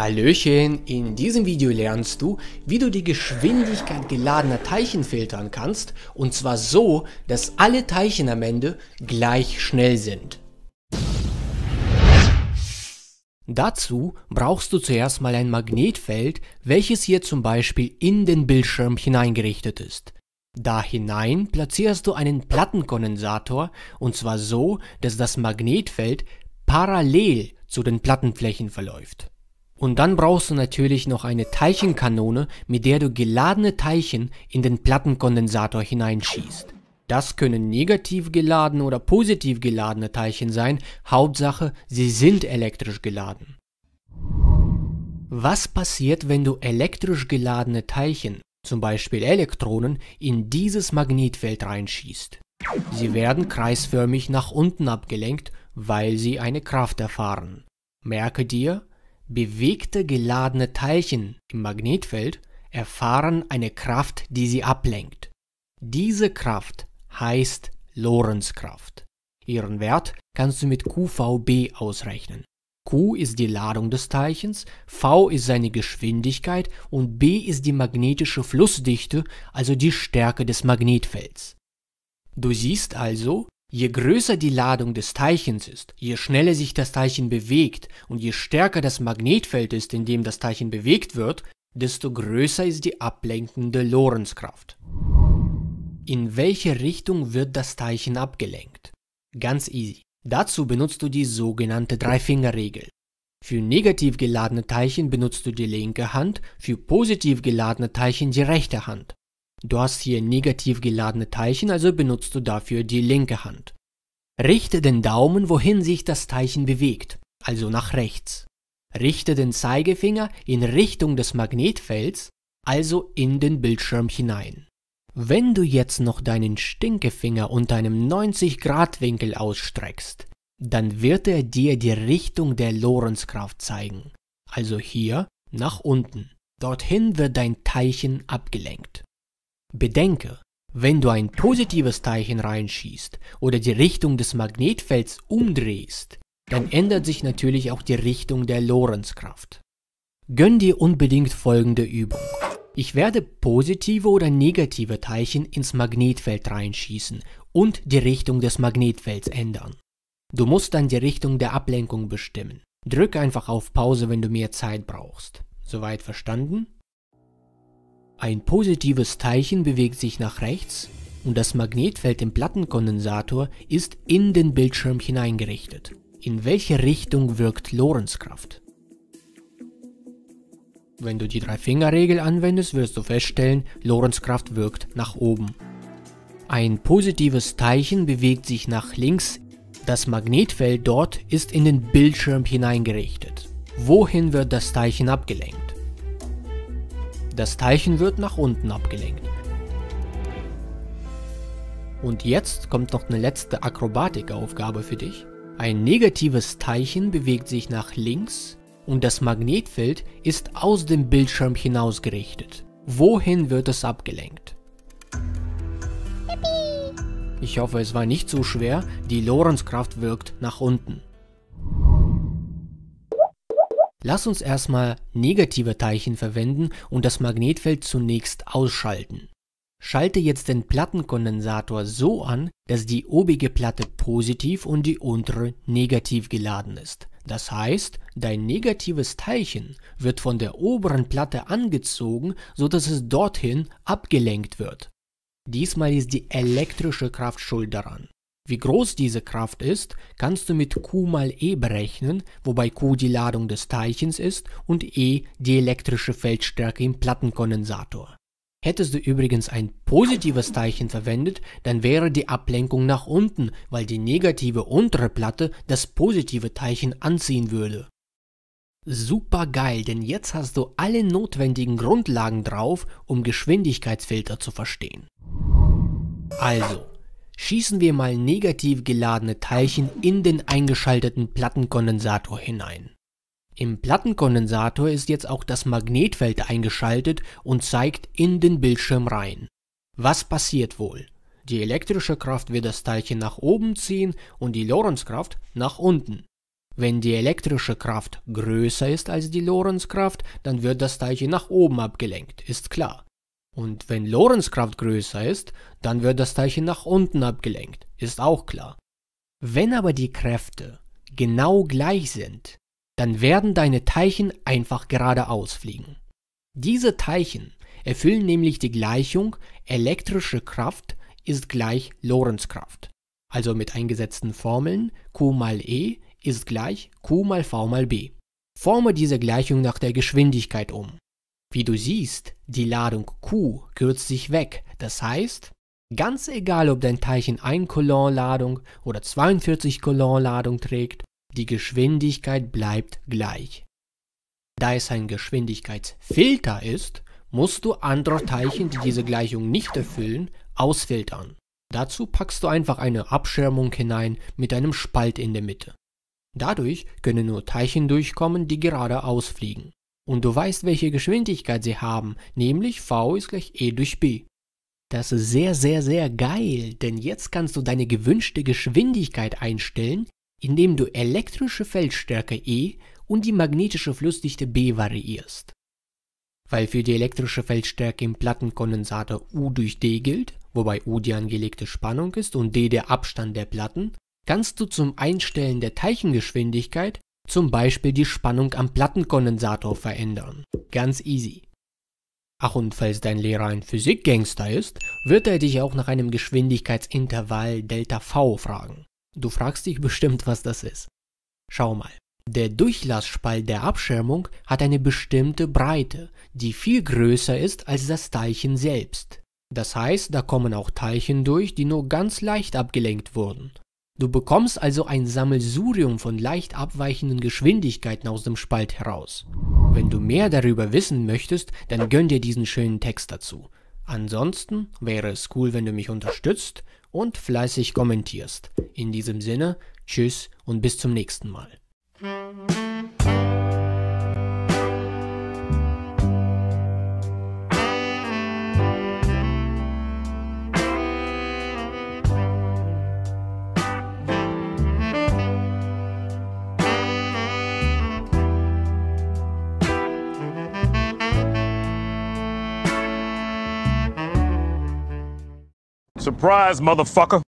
Hallöchen, in diesem Video lernst du, wie du die Geschwindigkeit geladener Teilchen filtern kannst und zwar so, dass alle Teilchen am Ende gleich schnell sind. Dazu brauchst du zuerst mal ein Magnetfeld, welches hier zum Beispiel in den Bildschirm hineingerichtet ist. Da hinein platzierst du einen Plattenkondensator und zwar so, dass das Magnetfeld parallel zu den Plattenflächen verläuft. Und dann brauchst du natürlich noch eine Teilchenkanone, mit der du geladene Teilchen in den Plattenkondensator hineinschießt. Das können negativ geladene oder positiv geladene Teilchen sein, Hauptsache, sie sind elektrisch geladen. Was passiert, wenn du elektrisch geladene Teilchen, zum Beispiel Elektronen, in dieses Magnetfeld reinschießt? Sie werden kreisförmig nach unten abgelenkt, weil sie eine Kraft erfahren. Merke dir, Bewegte geladene Teilchen im Magnetfeld erfahren eine Kraft, die sie ablenkt. Diese Kraft heißt Lorenzkraft. Ihren Wert kannst du mit QVB ausrechnen. Q ist die Ladung des Teilchens, V ist seine Geschwindigkeit und B ist die magnetische Flussdichte, also die Stärke des Magnetfelds. Du siehst also, Je größer die Ladung des Teilchens ist, je schneller sich das Teilchen bewegt und je stärker das Magnetfeld ist, in dem das Teilchen bewegt wird, desto größer ist die ablenkende Lorenzkraft. In welche Richtung wird das Teilchen abgelenkt? Ganz easy. Dazu benutzt du die sogenannte Dreifingerregel. Für negativ geladene Teilchen benutzt du die linke Hand, für positiv geladene Teilchen die rechte Hand. Du hast hier negativ geladene Teilchen, also benutzt du dafür die linke Hand. Richte den Daumen, wohin sich das Teilchen bewegt, also nach rechts. Richte den Zeigefinger in Richtung des Magnetfelds, also in den Bildschirm hinein. Wenn du jetzt noch deinen Stinkefinger unter einem 90-Grad-Winkel ausstreckst, dann wird er dir die Richtung der Lorenzkraft zeigen, also hier nach unten. Dorthin wird dein Teilchen abgelenkt. Bedenke, wenn du ein positives Teilchen reinschießt oder die Richtung des Magnetfelds umdrehst, dann ändert sich natürlich auch die Richtung der Lorenzkraft. Gönn dir unbedingt folgende Übung. Ich werde positive oder negative Teilchen ins Magnetfeld reinschießen und die Richtung des Magnetfelds ändern. Du musst dann die Richtung der Ablenkung bestimmen. Drück einfach auf Pause, wenn du mehr Zeit brauchst. Soweit verstanden? Ein positives Teilchen bewegt sich nach rechts und das Magnetfeld im Plattenkondensator ist in den Bildschirm hineingerichtet. In welche Richtung wirkt Lorenzkraft? Wenn du die Drei-Finger-Regel anwendest, wirst du feststellen, Lorentzkraft wirkt nach oben. Ein positives Teilchen bewegt sich nach links, das Magnetfeld dort ist in den Bildschirm hineingerichtet. Wohin wird das Teilchen abgelenkt? Das Teilchen wird nach unten abgelenkt. Und jetzt kommt noch eine letzte Akrobatikaufgabe für dich. Ein negatives Teilchen bewegt sich nach links und das Magnetfeld ist aus dem Bildschirm hinausgerichtet. Wohin wird es abgelenkt? Ich hoffe, es war nicht so schwer, die Lorenzkraft wirkt nach unten. Lass uns erstmal negative Teilchen verwenden und das Magnetfeld zunächst ausschalten. Schalte jetzt den Plattenkondensator so an, dass die obige Platte positiv und die untere negativ geladen ist. Das heißt, dein negatives Teilchen wird von der oberen Platte angezogen, so dass es dorthin abgelenkt wird. Diesmal ist die elektrische Kraft schuld daran. Wie groß diese Kraft ist, kannst du mit Q mal E berechnen, wobei Q die Ladung des Teilchens ist und E die elektrische Feldstärke im Plattenkondensator. Hättest du übrigens ein positives Teilchen verwendet, dann wäre die Ablenkung nach unten, weil die negative untere Platte das positive Teilchen anziehen würde. Super geil, denn jetzt hast du alle notwendigen Grundlagen drauf, um Geschwindigkeitsfilter zu verstehen. Also, schießen wir mal negativ geladene Teilchen in den eingeschalteten Plattenkondensator hinein. Im Plattenkondensator ist jetzt auch das Magnetfeld eingeschaltet und zeigt in den Bildschirm rein. Was passiert wohl? Die elektrische Kraft wird das Teilchen nach oben ziehen und die Lorentzkraft nach unten. Wenn die elektrische Kraft größer ist als die Lorentzkraft, dann wird das Teilchen nach oben abgelenkt, ist klar. Und wenn Lorenzkraft größer ist, dann wird das Teilchen nach unten abgelenkt, ist auch klar. Wenn aber die Kräfte genau gleich sind, dann werden deine Teilchen einfach geradeaus fliegen. Diese Teilchen erfüllen nämlich die Gleichung elektrische Kraft ist gleich Lorenzkraft. Also mit eingesetzten Formeln Q mal E ist gleich Q mal V mal B. Forme diese Gleichung nach der Geschwindigkeit um. Wie du siehst, die Ladung Q kürzt sich weg, das heißt, ganz egal ob dein Teilchen 1 Coulomb Ladung oder 42 Coulomb Ladung trägt, die Geschwindigkeit bleibt gleich. Da es ein Geschwindigkeitsfilter ist, musst du andere Teilchen, die diese Gleichung nicht erfüllen, ausfiltern. Dazu packst du einfach eine Abschirmung hinein mit einem Spalt in der Mitte. Dadurch können nur Teilchen durchkommen, die gerade ausfliegen. Und du weißt, welche Geschwindigkeit sie haben, nämlich v ist gleich e durch b. Das ist sehr, sehr, sehr geil, denn jetzt kannst du deine gewünschte Geschwindigkeit einstellen, indem du elektrische Feldstärke E und die magnetische Flussdichte B variierst. Weil für die elektrische Feldstärke im Plattenkondensator U durch D gilt, wobei U die angelegte Spannung ist und D der Abstand der Platten, kannst du zum Einstellen der Teilchengeschwindigkeit zum Beispiel die Spannung am Plattenkondensator verändern. Ganz easy. Ach und falls dein Lehrer ein Physikgangster ist, wird er dich auch nach einem Geschwindigkeitsintervall Delta V fragen. Du fragst dich bestimmt, was das ist. Schau mal. Der Durchlassspalt der Abschirmung hat eine bestimmte Breite, die viel größer ist als das Teilchen selbst. Das heißt, da kommen auch Teilchen durch, die nur ganz leicht abgelenkt wurden. Du bekommst also ein Sammelsurium von leicht abweichenden Geschwindigkeiten aus dem Spalt heraus. Wenn du mehr darüber wissen möchtest, dann gönn dir diesen schönen Text dazu. Ansonsten wäre es cool, wenn du mich unterstützt und fleißig kommentierst. In diesem Sinne, tschüss und bis zum nächsten Mal. surprise, motherfucker.